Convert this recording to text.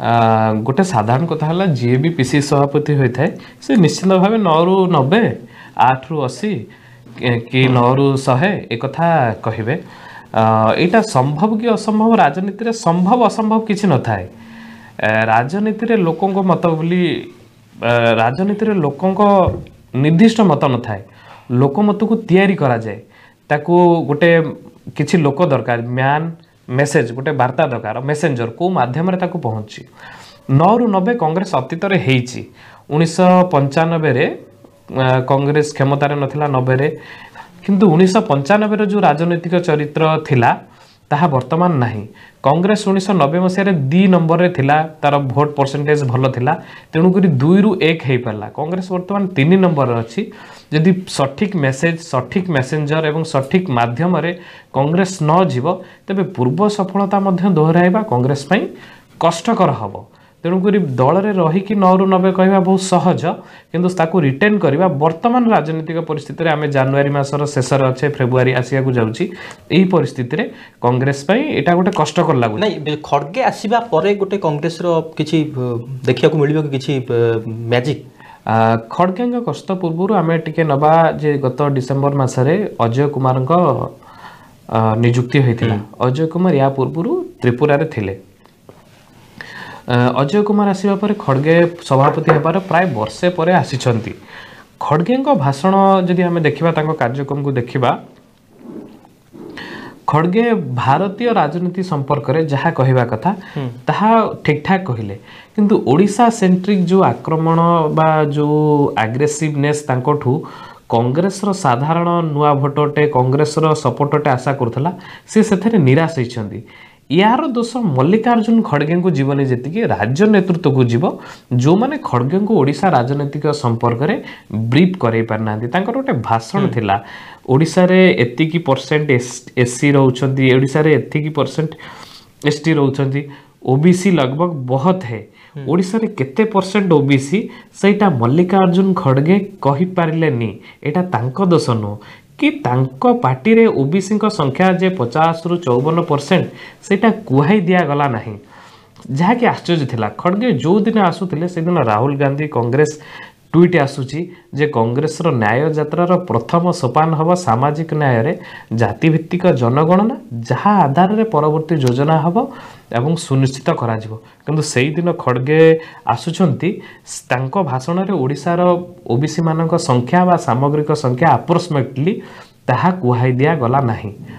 ଗୋଟେ ସାଧାରଣ କଥା ହେଲା ଯିଏ ବି ପି ସି ସଭାପତି ହୋଇଥାଏ ସେ ନିଶ୍ଚିତ ଭାବେ ନଅରୁ ନବେ ଆଠରୁ ଅଶୀ କି ନଅରୁ ଶହେ ଏକଥା କହିବେ ଏଇଟା ସମ୍ଭବ କି ଅସମ୍ଭବ ରାଜନୀତିରେ ସମ୍ଭବ ଅସମ୍ଭବ କିଛି ନଥାଏ ରାଜନୀତିରେ ଲୋକଙ୍କ ମତ ବୋଲି ରାଜନୀତିରେ ଲୋକଙ୍କ ନିର୍ଦ୍ଦିଷ୍ଟ ମତ ନଥାଏ ଲୋକମତକୁ ତିଆରି କରାଯାଏ ତାକୁ ଗୋଟେ କିଛି ଲୋକ ଦରକାର ମ୍ୟାନ୍ ମେସେଜ ଗୋଟେ ବାର୍ତ୍ତା ଦରକାର ମେସେଞ୍ଜର କେଉଁ ମାଧ୍ୟମରେ ତାକୁ ପହଞ୍ଚି ନଅରୁ ନବେ କଂଗ୍ରେସ ଅତୀତରେ ହେଇଛି ଉଣେଇଶହ ପଞ୍ଚାନବେରେ କଂଗ୍ରେସ କ୍ଷମତାରେ ନଥିଲା ନବେରେ କିନ୍ତୁ ଉଣେଇଶହ ପଞ୍ଚାନବେରେ ଯେଉଁ ରାଜନୈତିକ ଚରିତ୍ର ଥିଲା ତାହା ବର୍ତ୍ତମାନ ନାହିଁ କଂଗ୍ରେସ ଉଣେଇଶହ ନବେ ମସିହାରେ ଦୁଇ ନମ୍ବରରେ ଥିଲା ତାର ଭୋଟ ପରସେଣ୍ଟେଜ୍ ଭଲ ଥିଲା ତେଣୁକରି ଦୁଇରୁ ଏକ ହେଇପାରିଲା କଂଗ୍ରେସ ବର୍ତ୍ତମାନ ତିନି ନମ୍ବରରେ ଅଛି ଯଦି ସଠିକ୍ ମେସେଜ୍ ସଠିକ୍ ମେସେଞ୍ଜର ଏବଂ ସଠିକ୍ ମାଧ୍ୟମରେ କଂଗ୍ରେସ ନଯିବ ତେବେ ପୂର୍ବ ସଫଳତା ମଧ୍ୟ ଦୋହରାଇବା କଂଗ୍ରେସ ପାଇଁ କଷ୍ଟକର ହେବ তেণুকরি দଳରେ ରହିକି ନଅରୁ ନବେ କହିବା ବହୁତ ସହଜ କିନ୍ତୁ ତାକୁ ରିଟେନ୍ କରିବା ବର୍ତ୍ତମାନ ରାଜନୈତିକ ପରିସ୍ଥିତିରେ ଆମେ ଜାନୁଆରୀ ମାସର ଶେଷରେ ଅଛେ ଫେବୃଆରୀ ଆସିବାକୁ ଯାଉଛି ଏହି ପରିସ୍ଥିତିରେ କଂଗ୍ରେସ ପାଇଁ ଏଇଟା ଗୋଟେ କଷ୍ଟକର ଲାଗୁଛି ନାଇଁ ଖଡ଼ଗେ ଆସିବା ପରେ ଗୋଟେ କଂଗ୍ରେସର କିଛି ଦେଖିବାକୁ ମିଳିବ କି କିଛି ମ୍ୟାଜିକ୍ ଖଡ଼ଗେଙ୍କ ଗସ୍ତ ପୂର୍ବରୁ ଆମେ ଟିକେ ନେବା ଯେ ଗତ ଡିସେମ୍ବର ମାସରେ ଅଜୟ କୁମାରଙ୍କ ନିଯୁକ୍ତି ହୋଇଥିଲା ଅଜୟ କୁମାର ଏହା ପୂର୍ବରୁ ତ୍ରିପୁରାରେ ଥିଲେ ଅଜୟ କୁମାର ଆସିବା ପରେ ଖଡ଼ଗେ ସଭାପତି ହେବାର ପ୍ରାୟ ବର୍ଷେ ପରେ ଆସିଛନ୍ତି ଖଡ଼ଗେଙ୍କ ଭାଷଣ ଯଦି ଆମେ ଦେଖିବା ତାଙ୍କ କାର୍ଯ୍ୟକ୍ରମକୁ ଦେଖିବା ଖଡ଼ଗେ ଭାରତୀୟ ରାଜନୀତି ସମ୍ପର୍କରେ ଯାହା କହିବା କଥା ତାହା ଠିକ୍ଠାକ୍ କହିଲେ କିନ୍ତୁ ଓଡ଼ିଶା ସେଣ୍ଟ୍ରିକ୍ ଯେଉଁ ଆକ୍ରମଣ ବା ଯେଉଁ ଆଗ୍ରେସିଭନେସ୍ ତାଙ୍କଠୁ କଂଗ୍ରେସର ସାଧାରଣ ନୂଆ ଭୋଟଟେ କଂଗ୍ରେସର ସପୋର୍ଟଟେ ଆଶା କରୁଥିଲା ସେ ସେଥିରେ ନିରାଶ ହୋଇଛନ୍ତି यार दोष मल्लिकर्जुन खड्गे राज्य नेतृत्व नेतृत्वको जीव जो खड्गे ओडा राजनैतिक सम्पर्क ब्रिभ करै पारि गोटे भाषण थाहासारतिक एस एससी रुचि ओडार यतिकि पर्सेन्ट एस टी रुचि ओबीसी लगभग बहत्हे ओडा केते पर्सेन्ट ओबिसिटा मल्लिकार्जुन खड्गे कही पारे एटा दोष नुह କି ତାଙ୍କ ପାର୍ଟିରେ ଓବିସିଙ୍କ ସଂଖ୍ୟା ଯେ ପଚାଶରୁ ଚଉବନ ପରସେଣ୍ଟ ସେଇଟା କୁହାଇ ଦିଆଗଲା ନାହିଁ ଯାହାକି ଆଶ୍ଚର୍ଯ୍ୟ ଥିଲା ଖଡ଼ଗେ ଯେଉଁ ଦିନ ଆସୁଥିଲେ ସେଦିନ ରାହୁଲ ଗାନ୍ଧୀ କଂଗ୍ରେସ ଟ୍ୱିଟ୍ ଆସୁଛି ଯେ କଂଗ୍ରେସର ନ୍ୟାୟ ଯାତ୍ରାର ପ୍ରଥମ ସୋପାନ ହେବ ସାମାଜିକ ନ୍ୟାୟରେ ଜାତିଭିତ୍ତିକ ଜନଗଣନା ଯାହା ଆଧାରରେ ପରବର୍ତ୍ତୀ ଯୋଜନା ହେବ ଏବଂ ସୁନିଶ୍ଚିତ କରାଯିବ କିନ୍ତୁ ସେଇଦିନ ଖଡ଼ଗେ ଆସୁଛନ୍ତି ତାଙ୍କ ଭାଷଣରେ ଓଡ଼ିଶାର ଓ ବି ସିମାନଙ୍କ ସଂଖ୍ୟା ବା ସାମଗ୍ରିକ ସଂଖ୍ୟା ଆପ୍ରୋକ୍ସିମେଟଲି ତାହା କୁହାଇ ଦିଆଗଲା ନାହିଁ